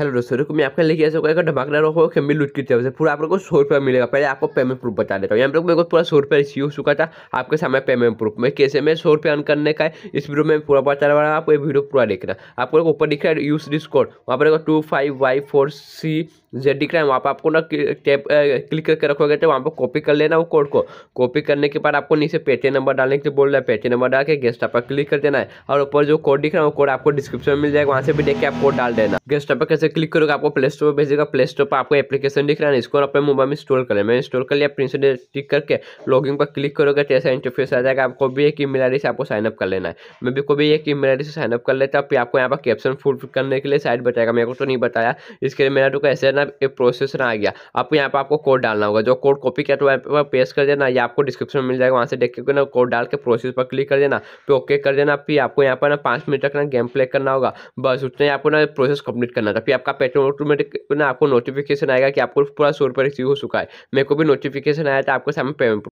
hello दोस्तों देखो मैं आपका लेके ऐसा होगा धमाकेदार हो खेमी लूट की तरफ से पूरा आप लोग को सौ रुपया मिलेगा पहले आपको पेमेंट प्रूफ बता देता हूँ यहाँ लोग मेरे को पूरा सौ रुपया रिसीव हो चुका था आपके सामने पेमेंट प्रूफ में कैसे में सौ रुपया अन करने का है इस वीडियो में पूरा बता रहा हूँ आपको ये वीडियो पूरा देखना आपको ऊपर दिख रहा है यूज डिस्कोड वहाँ पर two five Y four C Z दिख रहा है वहाँ पर आपको ना टैप क्लिक करके रखोगे तो वहाँ पर कॉपी कर लेना वो कोड को कॉपी करने के बाद आपको नीचे पेटीएम नंबर डालने के लिए बोल रहा है पेटीएम नंबर डाल के गेस्ट पर क्लिक कर देना है और ऊपर जो कोड दिख रहा है वो कोड आपको डिस्क्रिप्शन में मिल जाएगा वहाँ से भी देख के आप कोड डाल देना गेस्ट पर कैसे क्लिक करोगे आपको प्ले स्टोर पर भेजेगा प्ले स्टोर पर आपको एप्लीकेशन दिख रहा है इसको अपने मोबाइल में इंस्टॉल कर लेना मैंने इंस्टॉल कर लिया प्रिंस टिक करके इन पर क्लिक करोगे तो ऐसा इंटरफेस आ जाएगा आपको भी एक ईमेल आई से आपको साइनअप कर लेना है मैं भी को भी एक ईमेल आई से साइनअप कर लेता आपको यहाँ पर कैप्शन फुल करने के लिए साइड बताएगा मेरे को तो नहीं बताया इसके लिए मेरा तो कैसे मतलब ये प्रोसेसर आ गया आपको यहाँ पर आपको कोड डालना होगा जो कोड कॉपी किया तो पेस्ट कर देना या आपको डिस्क्रिप्शन में मिल जाएगा वहाँ से देख के ना कोड डाल के प्रोसेस पर क्लिक कर देना फिर ओके कर देना फिर आपको यहाँ पर ना पाँच मिनट तक ना गेम प्ले करना होगा बस उतना ही आपको ना प्रोसेस कंप्लीट करना था फिर आपका पेट्रोल ऑटोमेटिक ना आपको नोटिफिकेशन आएगा कि आपको पूरा सौ रुपये रिसीव हो चुका है मेरे को भी नोटिफिकेशन आया था आपके सामने पेमेंट